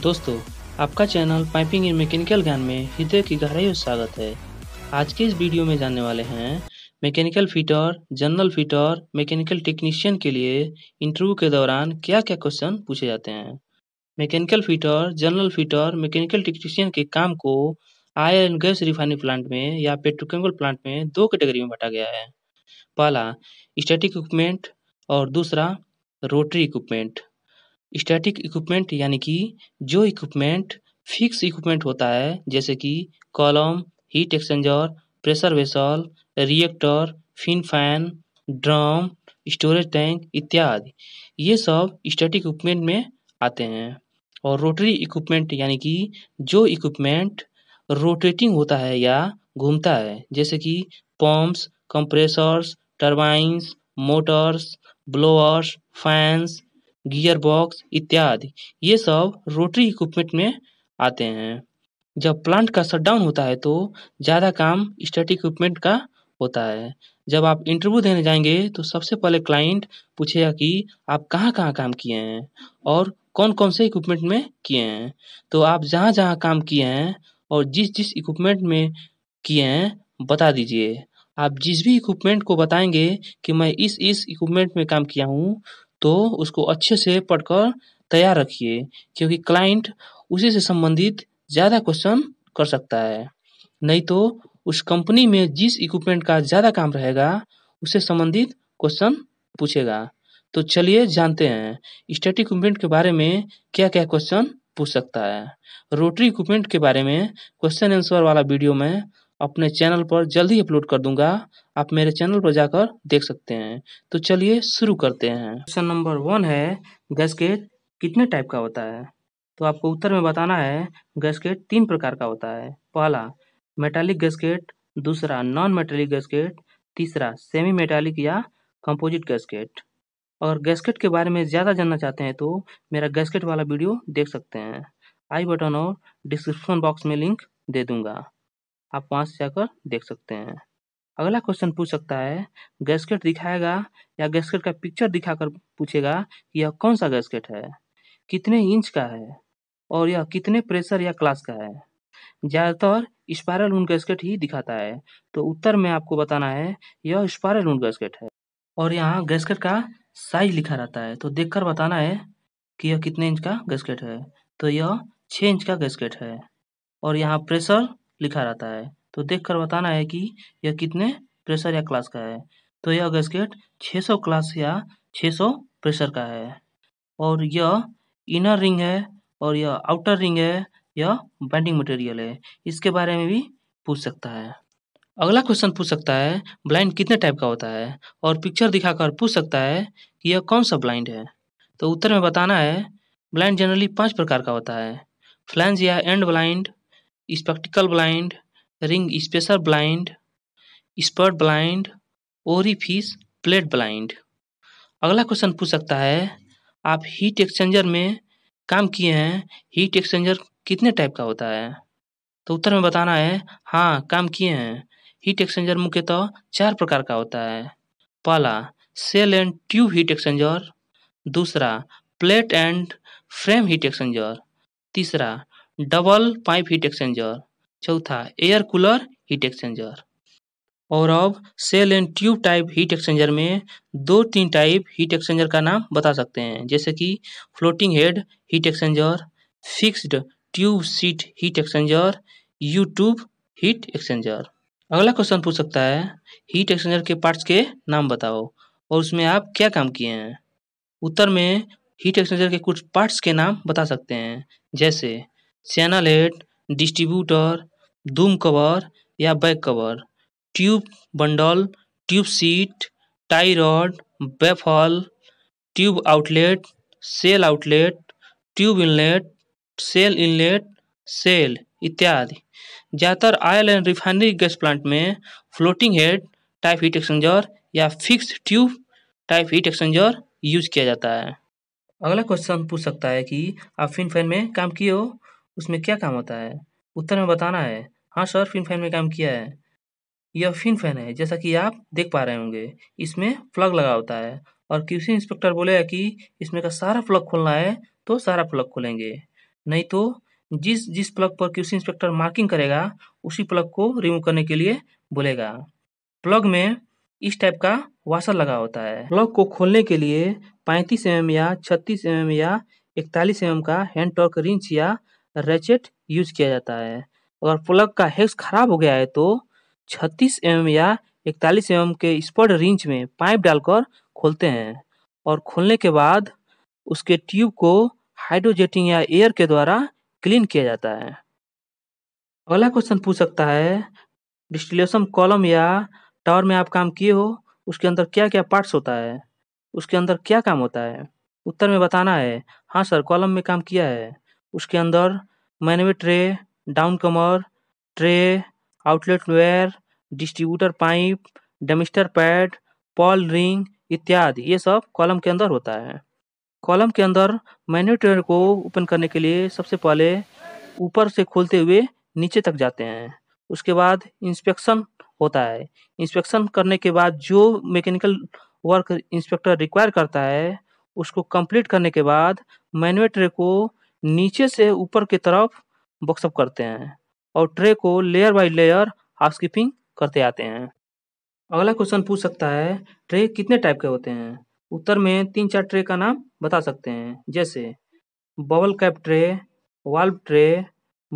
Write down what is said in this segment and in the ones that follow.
दोस्तों आपका channel piping इन mechanical ज्ञान में हृदय की गहराई और स्वागत है आज के इस वीडियो में जानने वाले हैं mechanical fitter general fitter mechanical technician के लिए इंटरव्यू के दौरान क्या क्या क्वेश्चन पूछे जाते हैं mechanical fitter general fitter mechanical technician के काम को oil and gas refining plant में या पेट्रोकेमिकल प्लांट में दो कैटेगरी में बांटा गया है पहला स्टैटिक इक्विपमेंट और दूसरा रोटरी इक्विपमेंट स्टैटिक इक्विपमेंट यानी कि जो इक्विपमेंट फिक्स इक्विपमेंट होता है जैसे कि column heat exchanger pressure vessel reactor fin fan drum storage tank इत्यादि ये सब स्टैटिक इक्विपमेंट में आते हैं और रोटरी इक्विपमेंट यानी कि जो इक्विपमेंट रोटेटिंग होता है या घूमता है जैसे कि pumps compressors turbines motors blowers fans gear box इत्यादि ये सब रोटरी इक्विपमेंट में आते हैं जब प्लांट का शटडाउन होता है तो ज़्यादा काम स्टैटिक इक्विपमेंट का होता है जब आप इंटरव्यू देने जाएंगे तो सबसे पहले क्लाइंट पूछेगा कि आप कहाँ कहाँ काम किए हैं और कौन कौन से इक्विपमेंट में किए हैं तो आप जहाँ जहाँ काम किए हैं और जिस जिस इक्विपमेंट में किए हैं बता दीजिए आप जिस भी इक्विपमेंट को बताएंगे कि मैं इस इस इक्विपमेंट में काम किया हूँ तो उसको अच्छे से पढ़कर तैयार रखिए क्योंकि क्लाइंट उसी से संबंधित ज़्यादा क्वेश्चन कर सकता है नहीं तो उस कंपनी में जिस इक्विपमेंट का ज़्यादा काम रहेगा उससे संबंधित क्वेश्चन पूछेगा तो चलिए जानते हैं स्टैटिक इक्विपमेंट के बारे में क्या क्या क्वेश्चन पूछ सकता है रोटरी इक्विपमेंट के बारे में क्वेश्चन आंसर वाला वीडियो में अपने चैनल पर जल्द ही अपलोड कर दूंगा आप मेरे चैनल पर जाकर देख सकते हैं तो चलिए शुरू करते हैं क्वेश्चन नंबर वन है गैसकेट कितने टाइप का होता है तो आपको उत्तर में बताना है गैसकेट तीन प्रकार का होता है पहला मेटालिक गैसकेट दूसरा नॉन मेटालिक गैसकेट तीसरा सेमी मेटालिक या कंपोजिट गैसकेट और गैसकेट के बारे में ज़्यादा जानना चाहते हैं तो मेरा गैसकेट वाला वीडियो देख सकते हैं आई बटन और डिस्क्रिप्शन बॉक्स में लिंक दे दूंगा आप वहां से जाकर देख सकते हैं अगला क्वेश्चन पूछ सकता है गैसकेट दिखाएगा या गैसकेट का पिक्चर दिखाकर पूछेगा कि यह कौन सा गैसकेट है कितने इंच का है और यह कितने प्रेशर या क्लास का है ज़्यादातर स्पायरल ऊन गैसकेट ही दिखाता है तो उत्तर में आपको बताना है यह स्पायरल ऊन गैसकेट है और यहाँ गैसकेट का साइज लिखा रहता है तो देखकर बताना है कि यह कितने इंच का गैसकेट है तो यह छः इंच का गैसकेट है और यहाँ प्रेशर लिखा रहता है तो देख कर बताना है कि यह कितने प्रेशर या क्लास का है तो यह गैसकेट 600 क्लास या 600 प्रेशर का है और यह इनर रिंग है और यह आउटर रिंग है यह बाइंडिंग मटेरियल है इसके बारे में भी पूछ सकता है अगला क्वेश्चन पूछ सकता है ब्लाइंड कितने टाइप का होता है और पिक्चर दिखाकर पूछ सकता है कि यह कौन सा ब्लाइंड है तो उत्तर में बताना है ब्लाइंड जनरली पांच प्रकार का होता है फ्लैंज या and blind spectacle blind ring special blind spade blind orifice plate blind अगला क्वेश्चन पूछ सकता है आप हीट एक्सचेंजर में काम किए हैं हीट एक्सचेंजर कितने टाइप का होता है तो उत्तर में बताना है हाँ काम किए हैं हीट एक्सचेंजर मुख्यतः तो चार प्रकार का होता है पहला shell and tube heat exchanger दूसरा plate and frame heat exchanger तीसरा डबल पाइप हीट एक्सचेंजर चौथा एयर कूलर हीट एक्सचेंजर और अब shell and tube type heat exchanger में दो तीन टाइप हीट एक्सचेंजर का नाम बता सकते हैं जैसे कि floating head heat exchanger fixed tube sheet heat exchanger U tube heat exchanger अगला क्वेश्चन पूछ सकता है हीट एक्सचेंजर के पार्ट्स के नाम बताओ और उसमें आप क्या काम किए हैं उत्तर में हीट एक्सचेंजर के कुछ पार्ट्स के नाम बता सकते हैं जैसे channel head distributor dome cover या back cover tube bundle tube sheet tie rod baffle tube outlet shell outlet tube inlet shell inlet shell इत्यादि ज़्यादातर oil and refinery gas plant में floating head type heat exchanger या fix tube type heat exchanger use किया जाता है अगला question पूछ सकता है कि आप फिन फैन में काम किए हो उसमें क्या काम होता है उत्तर में बताना है हाँ सर फिन फैन में काम किया है यह फिन फैन है जैसा कि आप देख पा रहे होंगे इसमें प्लग लगा होता है और कृषि इंस्पेक्टर बोले कि इसमें का सारा प्लग खोलना है तो सारा प्लग खोलेंगे नहीं तो जिस जिस प्लग पर कृषि इंस्पेक्टर मार्किंग करेगा उसी प्लग को रिमूव करने के लिए बोलेगा प्लग में इस टाइप का वाशर लगा होता है प्लग को खोलने के लिए पैंतीस एम या छत्तीस एम या इकतालीस एम का हैंड टॉर्क रिंच या रेचेट यूज किया जाता है अगर प्लग का हेक्स खराब हो गया है तो 36 एम या 41 एम के स्पर्ड रिंच में पाइप डालकर खोलते हैं और खोलने के बाद उसके ट्यूब को हाइड्रोजेटिंग या एयर के द्वारा क्लीन किया जाता है अगला क्वेश्चन पूछ सकता है डिस्टिलेशन कॉलम या टावर में आप काम किए हो उसके अंदर क्या क्या पार्ट्स होता है उसके अंदर क्या काम होता है उत्तर में बताना है हाँ सर कॉलम में काम किया है उसके अंदर manway tray downcomer tray outlet weir distributor pipe demister pad pall ring इत्यादि ये सब कॉलम के अंदर होता है कॉलम के अंदर मैन्यू ट्रेयर को ओपन करने के लिए सबसे पहले ऊपर से खोलते हुए नीचे तक जाते हैं उसके बाद इंस्पेक्शन होता है इंस्पेक्शन करने के बाद जो मैकेनिकल वर्क इंस्पेक्टर रिक्वायर करता है उसको कंप्लीट करने के बाद मैनुअल ट्रे को नीचे से ऊपर की तरफ बक्सअप करते हैं और ट्रे को layer by layer housekeeping करते आते हैं अगला क्वेश्चन पूछ सकता है ट्रे कितने टाइप के होते हैं उत्तर में तीन चार ट्रे का नाम बता सकते हैं जैसे bubble cap tray valve tray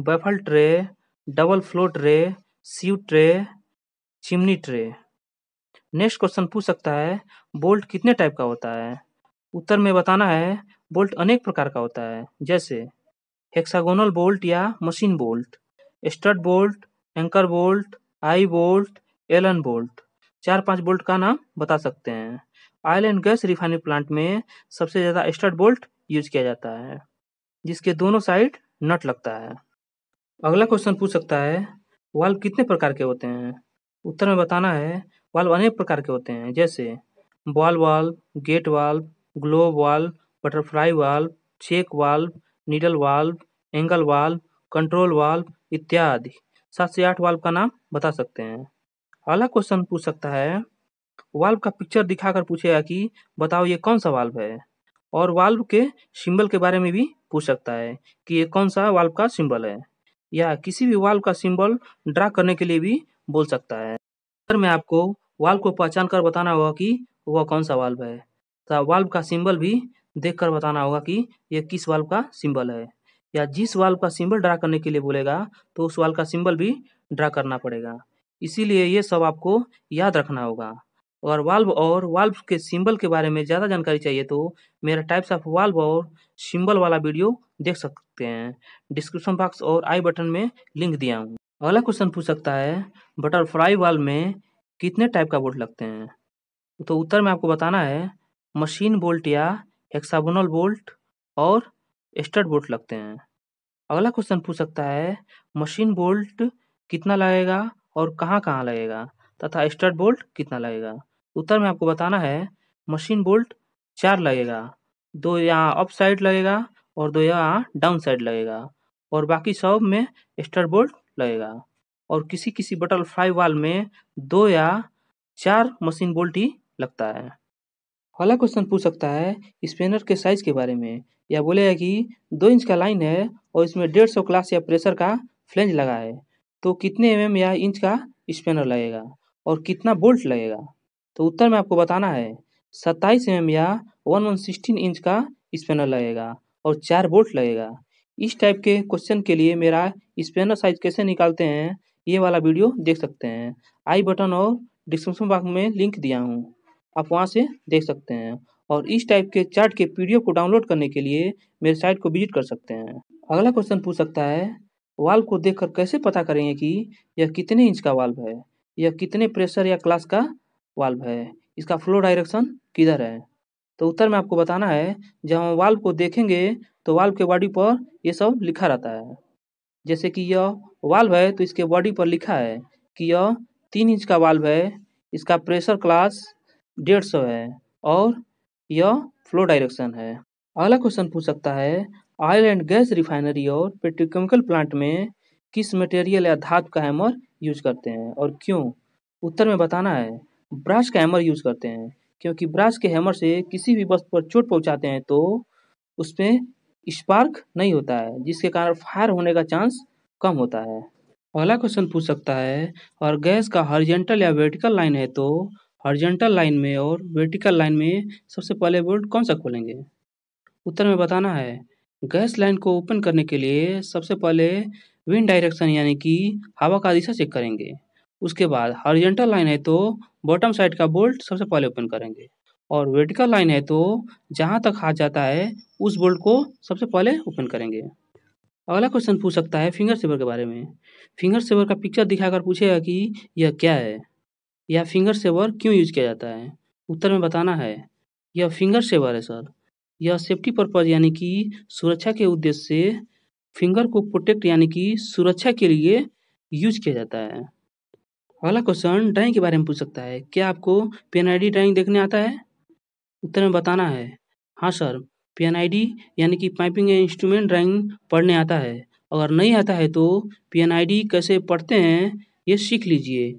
baffle tray double flow tray sieve tray chimney tray next question पूछ सकता है बोल्ट कितने टाइप का होता है उत्तर में बताना है बोल्ट अनेक प्रकार का होता है जैसे हेक्सागोनल बोल्ट या machine bolt stud bolt anchor bolt eye bolt Allen bolt चार पांच बोल्ट का नाम बता सकते हैं oil and gas refinery plant में सबसे ज़्यादा स्टड बोल्ट यूज किया जाता है जिसके दोनों साइड नट लगता है अगला क्वेश्चन पूछ सकता है वाल्व कितने प्रकार के होते हैं उत्तर में बताना है वाल्व अनेक प्रकार के होते हैं जैसे ball valve gate valve globe valve butterfly valve check valve needle valve angle valve control valve इत्यादि सात से आठ वाल्व का नाम बता सकते हैं अगला क्वेश्चन पूछ सकता है वाल्व का पिक्चर दिखाकर पूछेगा कि बताओ ये कौन सा वाल्व है और वाल्व के सिंबल के बारे में भी पूछ सकता है कि ये कौन सा वाल्व का सिंबल है या किसी भी वाल्व का सिंबल ड्रा करने के लिए भी बोल सकता है मैं आपको वाल्व को पहचान कर बताना होगा कि वह कौन सा वाल्व है तथा तो वाल्व का सिंबल भी देख कर बताना होगा कि यह किस वाल्व का सिंबल है या जिस वाल्व का सिंबल ड्रा करने के लिए बोलेगा तो उस वाल्व का सिंबल भी ड्रा करना पड़ेगा इसीलिए ये सब आपको याद रखना होगा अगर वाल्व और वाल्व के सिंबल के बारे में ज़्यादा जानकारी चाहिए तो मेरा टाइप्स ऑफ वाल्व और सिंबल वाला वीडियो देख सकते हैं डिस्क्रिप्शन बॉक्स और आई बटन में लिंक दिया हूँ अगला क्वेश्चन पूछ सकता है बटरफ्लाई वाल्व में कितने टाइप का बोर्ड लगते हैं तो उत्तर में आपको बताना है मशीन बोल्ट या हेक्सागोनल बोल्ट और स्टड बोल्ट लगते हैं अगला क्वेश्चन पूछ सकता है मशीन बोल्ट कितना लगेगा और कहाँ कहाँ लगेगा तथा स्टड बोल्ट कितना लगेगा उत्तर में आपको बताना है मशीन बोल्ट चार लगेगा दो यहाँ अप साइड लगेगा और दो यहाँ डाउन साइड लगेगा और बाकी सब में स्टड बोल्ट लगेगा और किसी किसी बटरफ्लाई वाल में दो या चार मशीन बोल्ट ही लगता है पहला क्वेश्चन पूछ सकता है स्पेनर के साइज के बारे में या बोलेगा कि दो इंच का लाइन है और इसमें डेढ़ सौ क्लास या प्रेशर का फ्लेंज लगा है तो कितने एम या इंच का स्पेनर लगेगा और कितना बोल्ट लगेगा तो उत्तर में आपको बताना है सत्ताईस एम या वन वन सिक्सटीन इंच का स्पेनर लगेगा और चार बोल्ट लगेगा इस टाइप के क्वेश्चन के लिए मेरा स्पेनर साइज कैसे निकालते हैं ये वाला वीडियो देख सकते हैं आई बटन और डिस्क्रिप्शन बॉक्स में लिंक दिया हूँ आप वहाँ से देख सकते हैं और इस टाइप के चार्ट के पीडीएफ को डाउनलोड करने के लिए मेरे साइट को विजिट कर सकते हैं अगला क्वेश्चन पूछ सकता है वाल्व को देखकर कैसे पता करेंगे कि यह कितने इंच का वाल्व है यह कितने प्रेशर या क्लास का वाल्व है इसका फ्लो डायरेक्शन किधर है तो उत्तर में आपको बताना है जब हम वाल्व को देखेंगे तो वाल्व के बॉडी पर यह सब लिखा रहता है जैसे कि यह वाल्व है तो इसके बॉडी पर लिखा है कि यह तीन इंच का वाल्व है इसका प्रेशर क्लास डेढ़ सौ है और यह फ्लो डायरेक्शन है अगला क्वेश्चन पूछ सकता है ऑयल एंड गैस रिफाइनरी और पेट्रोकेमिकल प्लांट में किस मटेरियल या धातु का हैमर यूज करते हैं और क्यों उत्तर में बताना है ब्राश का हैमर यूज करते हैं क्योंकि ब्राश के हैमर से किसी भी वस्तु पर चोट पहुंचाते हैं तो उसमें स्पार्क नहीं होता है जिसके कारण फायर होने का चांस कम होता है अगला क्वेश्चन पूछ सकता है और गैस का हॉरिजेंटल या वर्टिकल लाइन है तो हॉर्जेंटल लाइन में और वर्टिकल लाइन में सबसे पहले बोल्ट कौन सा खोलेंगे उत्तर में बताना है गैस लाइन को ओपन करने के लिए सबसे पहले विंड डायरेक्शन यानी कि हवा का दिशा चेक करेंगे उसके बाद हॉर्जेंटल लाइन है तो बॉटम साइड का बोल्ट सबसे पहले ओपन करेंगे और वर्टिकल लाइन है तो जहाँ तक हाथ जाता है उस बोल्ट को सबसे पहले ओपन करेंगे अगला क्वेश्चन पूछ सकता है फिंगर सेवर के बारे में फिंगर सेवर का पिक्चर दिखाकर पूछेगा कि यह क्या है यह फिंगर सेवर क्यों यूज किया जाता है उत्तर में बताना है यह फिंगर सेवर है सर यह सेफ्टी पर्पज यानी कि सुरक्षा के उद्देश्य से फिंगर को प्रोटेक्ट यानी कि सुरक्षा के लिए यूज किया जाता है अगला क्वेश्चन ड्राइंग के बारे में पूछ सकता है क्या आपको पेन आई ड्राइंग देखने आता है उत्तर में बताना है हाँ सर पेन आई यानी कि पाइपिंग इंस्ट्रूमेंट ड्राइंग पढ़ने आता है अगर नहीं आता है तो पी आई कैसे पढ़ते हैं ये सीख लीजिए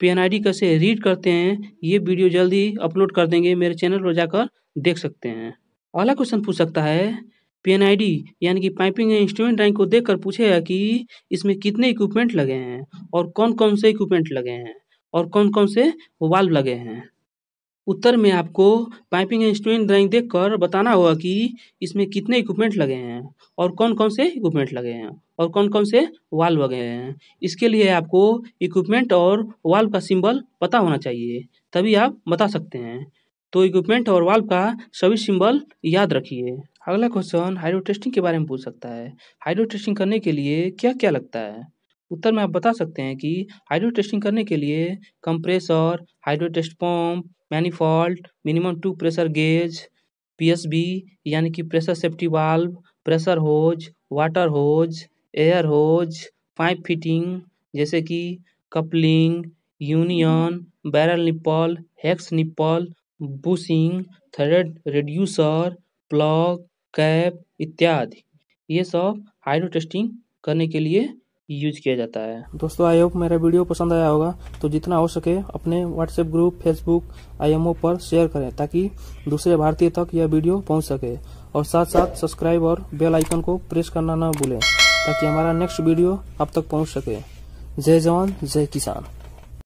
पी आई कैसे रीड करते हैं ये वीडियो जल्दी अपलोड कर देंगे मेरे चैनल पर जाकर देख सकते हैं अगला क्वेश्चन पूछ सकता है पी आई यानी कि पाइपिंग इंस्ट्रूमेंट ड्राइंग को देखकर पूछेगा कि इसमें कितने इक्विपमेंट लगे हैं और कौन कौन से इक्विपमेंट लगे हैं और कौन कौन से वाल्व लगे हैं उत्तर में आपको पाइपिंग इंस्ट्रूमेंट ड्राइंग देख कर बताना होगा कि इसमें कितने इक्विपमेंट लगे हैं और कौन कौन से इक्विपमेंट लगे हैं और कौन कौन से वाल्व लगे हैं इसके लिए आपको इक्विपमेंट और वाल्व का सिंबल पता होना चाहिए तभी आप बता सकते हैं तो इक्विपमेंट और वाल्व का सभी सिंबल याद रखिए अगला क्वेश्चन हाइड्रो टेस्टिंग के बारे में पूछ सकता है हाइड्रो टेस्टिंग करने के लिए क्या क्या लगता है उत्तर में आप बता सकते हैं कि हाइड्रो टेस्टिंग करने के लिए compressor hydro test pump manifold minimum two pressure gauge PSV यानी कि pressure safety valve pressure hose water hose air hose pipe fitting जैसे कि coupling union barrel nipple hex nipple bushing thread reducer plug cap इत्यादि ये सब hydro testing करने के लिए यूज किया जाता है दोस्तों आई होप मेरा वीडियो पसंद आया होगा तो जितना हो सके अपने व्हाट्सएप ग्रुप फेसबुक आईएमओ पर शेयर करें ताकि दूसरे भारतीय तक यह वीडियो पहुंच सके और साथ साथ सब्सक्राइब और बेल आइकन को प्रेस करना न भूलें ताकि हमारा नेक्स्ट वीडियो आप तक पहुँच सके जय जवान जय किसान